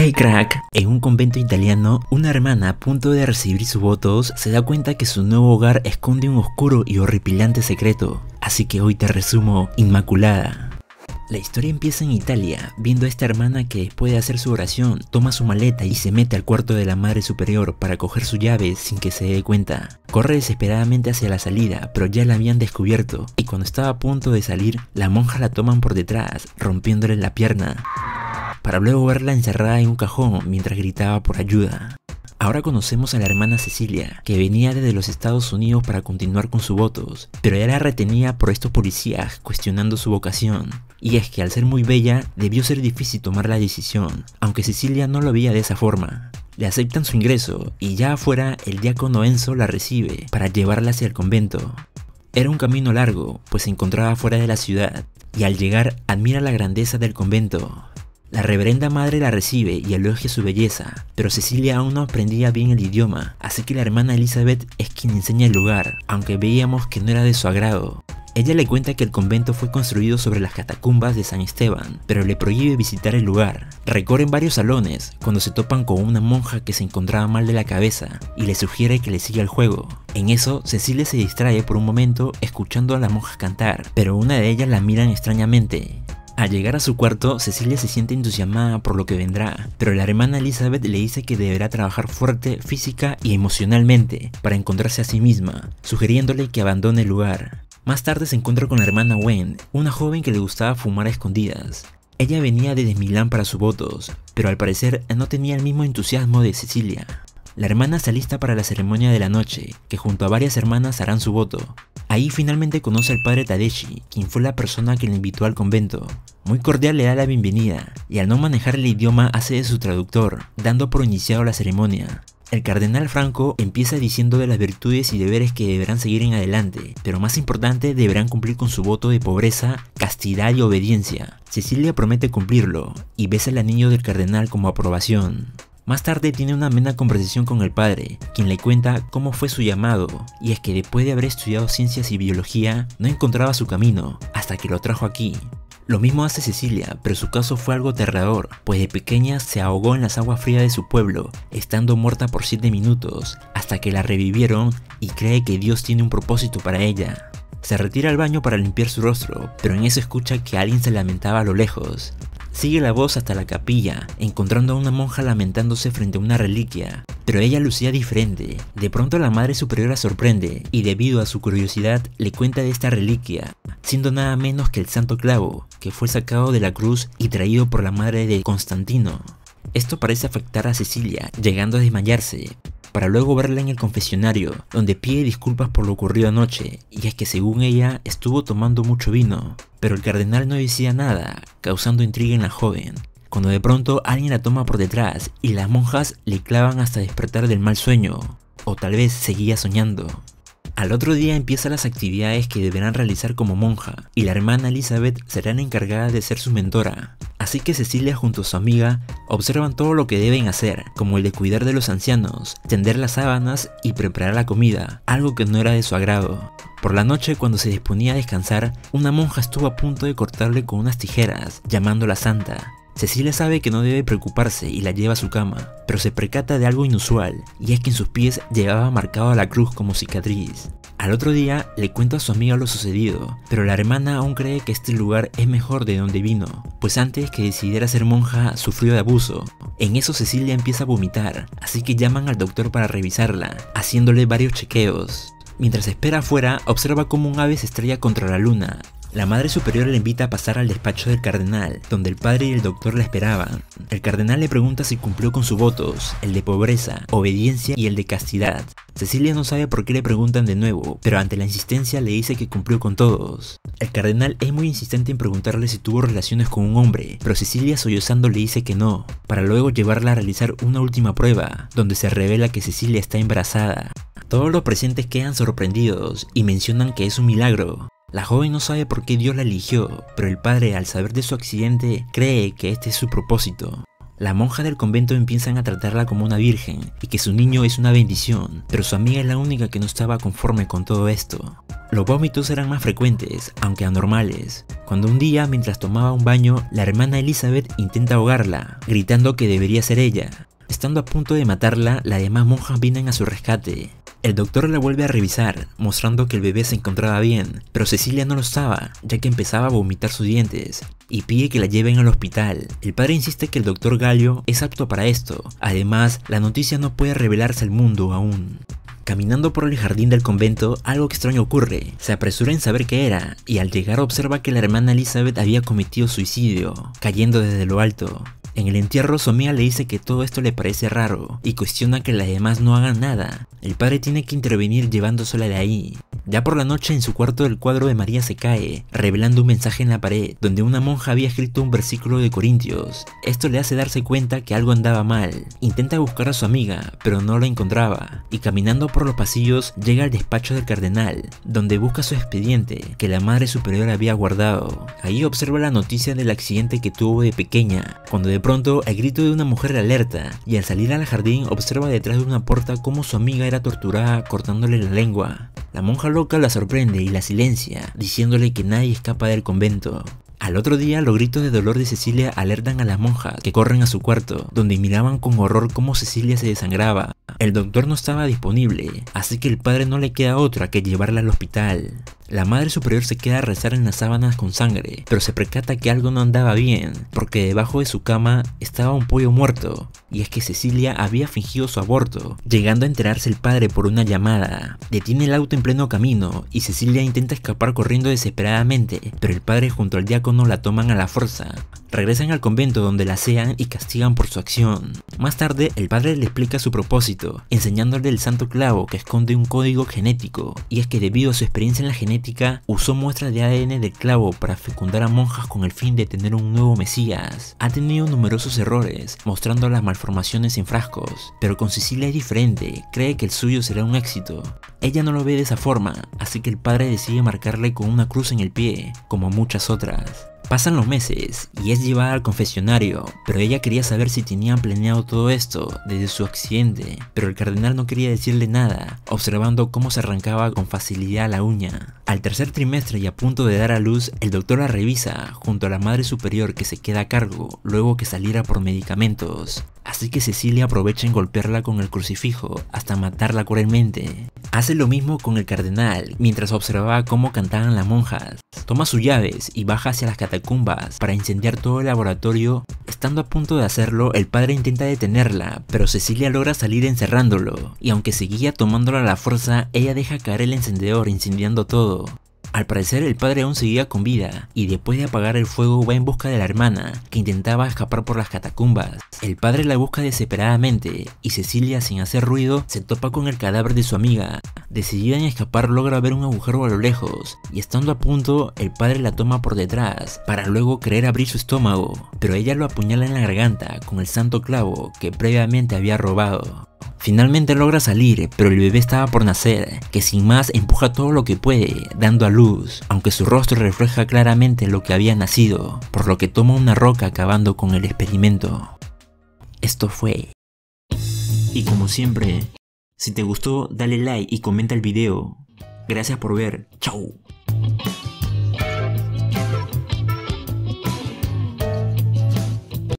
Hey crack, en un convento italiano, una hermana a punto de recibir sus votos se da cuenta que su nuevo hogar esconde un oscuro y horripilante secreto, así que hoy te resumo Inmaculada. La historia empieza en Italia, viendo a esta hermana que después de hacer su oración, toma su maleta y se mete al cuarto de la Madre Superior para coger su llave sin que se dé cuenta. Corre desesperadamente hacia la salida, pero ya la habían descubierto, y cuando estaba a punto de salir, la monja la toman por detrás, rompiéndole la pierna para luego verla encerrada en un cajón mientras gritaba por ayuda. Ahora conocemos a la hermana Cecilia, que venía desde los Estados Unidos para continuar con sus votos, pero ella era retenida por estos policías cuestionando su vocación. Y es que al ser muy bella, debió ser difícil tomar la decisión, aunque Cecilia no lo veía de esa forma. Le aceptan su ingreso, y ya afuera el diácono Enzo la recibe para llevarla hacia el convento. Era un camino largo, pues se encontraba fuera de la ciudad, y al llegar admira la grandeza del convento, la reverenda madre la recibe y elogia su belleza, pero Cecilia aún no aprendía bien el idioma, así que la hermana Elizabeth es quien enseña el lugar, aunque veíamos que no era de su agrado. Ella le cuenta que el convento fue construido sobre las catacumbas de San Esteban, pero le prohíbe visitar el lugar. Recorren varios salones cuando se topan con una monja que se encontraba mal de la cabeza y le sugiere que le siga el juego. En eso, Cecilia se distrae por un momento escuchando a la monja cantar, pero una de ellas la miran extrañamente al llegar a su cuarto, Cecilia se siente entusiasmada por lo que vendrá, pero la hermana Elizabeth le dice que deberá trabajar fuerte física y emocionalmente para encontrarse a sí misma, sugiriéndole que abandone el lugar. Más tarde se encuentra con la hermana Wayne, una joven que le gustaba fumar a escondidas. Ella venía desde Milán para sus votos, pero al parecer no tenía el mismo entusiasmo de Cecilia. La hermana se alista para la ceremonia de la noche, que junto a varias hermanas harán su voto. Ahí finalmente conoce al padre Tadeshi, quien fue la persona que le invitó al convento. Muy cordial le da la bienvenida, y al no manejar el idioma hace de su traductor, dando por iniciado la ceremonia. El cardenal Franco empieza diciendo de las virtudes y deberes que deberán seguir en adelante, pero más importante deberán cumplir con su voto de pobreza, castidad y obediencia. Cecilia promete cumplirlo, y besa el anillo del cardenal como aprobación. Más tarde tiene una amena conversación con el padre, quien le cuenta cómo fue su llamado, y es que después de haber estudiado ciencias y biología, no encontraba su camino, hasta que lo trajo aquí. Lo mismo hace Cecilia, pero su caso fue algo aterrador, pues de pequeña se ahogó en las aguas frías de su pueblo, estando muerta por 7 minutos, hasta que la revivieron y cree que Dios tiene un propósito para ella. Se retira al baño para limpiar su rostro, pero en eso escucha que alguien se lamentaba a lo lejos. Sigue la voz hasta la capilla, encontrando a una monja lamentándose frente a una reliquia, pero ella lucía diferente. De pronto la madre superiora sorprende y debido a su curiosidad le cuenta de esta reliquia, siendo nada menos que el santo clavo, que fue sacado de la cruz y traído por la madre de Constantino. Esto parece afectar a Cecilia, llegando a desmayarse, para luego verla en el confesionario, donde pide disculpas por lo ocurrido anoche, y es que según ella estuvo tomando mucho vino, pero el cardenal no decía nada, causando intriga en la joven, cuando de pronto alguien la toma por detrás y las monjas le clavan hasta despertar del mal sueño, o tal vez seguía soñando. Al otro día empiezan las actividades que deberán realizar como monja, y la hermana Elizabeth será encargadas encargada de ser su mentora. Así que Cecilia junto a su amiga observan todo lo que deben hacer, como el de cuidar de los ancianos, tender las sábanas y preparar la comida, algo que no era de su agrado. Por la noche, cuando se disponía a descansar, una monja estuvo a punto de cortarle con unas tijeras, llamándola santa, Cecilia sabe que no debe preocuparse y la lleva a su cama, pero se percata de algo inusual, y es que en sus pies llevaba marcada la cruz como cicatriz. Al otro día le cuenta a su amiga lo sucedido, pero la hermana aún cree que este lugar es mejor de donde vino, pues antes que decidiera ser monja sufrió de abuso. En eso Cecilia empieza a vomitar, así que llaman al doctor para revisarla, haciéndole varios chequeos. Mientras espera afuera, observa cómo un ave se estrella contra la luna, la madre superiora le invita a pasar al despacho del cardenal, donde el padre y el doctor la esperaban. El cardenal le pregunta si cumplió con sus votos, el de pobreza, obediencia y el de castidad. Cecilia no sabe por qué le preguntan de nuevo, pero ante la insistencia le dice que cumplió con todos. El cardenal es muy insistente en preguntarle si tuvo relaciones con un hombre, pero Cecilia sollozando le dice que no, para luego llevarla a realizar una última prueba, donde se revela que Cecilia está embarazada. Todos los presentes quedan sorprendidos y mencionan que es un milagro. La joven no sabe por qué Dios la eligió, pero el padre al saber de su accidente cree que este es su propósito. Las monjas del convento empiezan a tratarla como una virgen y que su niño es una bendición, pero su amiga es la única que no estaba conforme con todo esto. Los vómitos eran más frecuentes, aunque anormales, cuando un día mientras tomaba un baño, la hermana Elizabeth intenta ahogarla, gritando que debería ser ella. Estando a punto de matarla, las demás monjas vienen a su rescate, el doctor la vuelve a revisar, mostrando que el bebé se encontraba bien, pero Cecilia no lo estaba, ya que empezaba a vomitar sus dientes, y pide que la lleven al hospital. El padre insiste que el doctor Galio es apto para esto, además la noticia no puede revelarse al mundo aún. Caminando por el jardín del convento, algo extraño ocurre. Se apresura en saber qué era, y al llegar observa que la hermana Elizabeth había cometido suicidio, cayendo desde lo alto. En el entierro, Somia le dice que todo esto le parece raro y cuestiona que las demás no hagan nada. El padre tiene que intervenir llevándosela de ahí. Ya por la noche en su cuarto el cuadro de María se cae, revelando un mensaje en la pared, donde una monja había escrito un versículo de Corintios. Esto le hace darse cuenta que algo andaba mal. Intenta buscar a su amiga, pero no la encontraba, y caminando por los pasillos llega al despacho del cardenal, donde busca su expediente, que la madre superior había guardado. Ahí observa la noticia del accidente que tuvo de pequeña, cuando de pronto el grito de una mujer le alerta, y al salir al jardín observa detrás de una puerta cómo su amiga era torturada cortándole la lengua. La monja lo la sorprende y la silencia, diciéndole que nadie escapa del convento. Al otro día, los gritos de dolor de Cecilia alertan a las monjas, que corren a su cuarto, donde miraban con horror cómo Cecilia se desangraba. El doctor no estaba disponible, así que el padre no le queda otra que llevarla al hospital. La madre superior se queda a rezar en las sábanas con sangre, pero se percata que algo no andaba bien, porque debajo de su cama estaba un pollo muerto, y es que Cecilia había fingido su aborto, llegando a enterarse el padre por una llamada. Detiene el auto en pleno camino, y Cecilia intenta escapar corriendo desesperadamente, pero el padre junto al diácono la toman a la fuerza. Regresan al convento donde la sean y castigan por su acción. Más tarde, el padre le explica su propósito, enseñándole el santo clavo que esconde un código genético, y es que debido a su experiencia en la genética, usó muestras de ADN de clavo para fecundar a monjas con el fin de tener un nuevo mesías. Ha tenido numerosos errores, mostrando las malformaciones en frascos, pero con Cecilia es diferente, cree que el suyo será un éxito. Ella no lo ve de esa forma, así que el padre decide marcarle con una cruz en el pie, como muchas otras. Pasan los meses y es llevada al confesionario, pero ella quería saber si tenían planeado todo esto desde su accidente, pero el cardenal no quería decirle nada, observando cómo se arrancaba con facilidad la uña. Al tercer trimestre y a punto de dar a luz, el doctor la revisa junto a la madre superior que se queda a cargo luego que saliera por medicamentos. Así que Cecilia aprovecha en golpearla con el crucifijo hasta matarla cruelmente. Hace lo mismo con el cardenal mientras observaba cómo cantaban las monjas. Toma sus llaves y baja hacia las catacumbas para incendiar todo el laboratorio. Estando a punto de hacerlo, el padre intenta detenerla, pero Cecilia logra salir encerrándolo, y aunque seguía tomándola a la fuerza, ella deja caer el encendedor incendiando todo. Al parecer el padre aún seguía con vida y después de apagar el fuego va en busca de la hermana que intentaba escapar por las catacumbas. El padre la busca desesperadamente y Cecilia sin hacer ruido se topa con el cadáver de su amiga. Decidida en escapar logra ver un agujero a lo lejos y estando a punto el padre la toma por detrás para luego querer abrir su estómago, pero ella lo apuñala en la garganta con el santo clavo que previamente había robado. Finalmente logra salir, pero el bebé estaba por nacer, que sin más empuja todo lo que puede, dando a luz, aunque su rostro refleja claramente lo que había nacido, por lo que toma una roca acabando con el experimento. Esto fue. Y como siempre, si te gustó, dale like y comenta el video. Gracias por ver. Chau.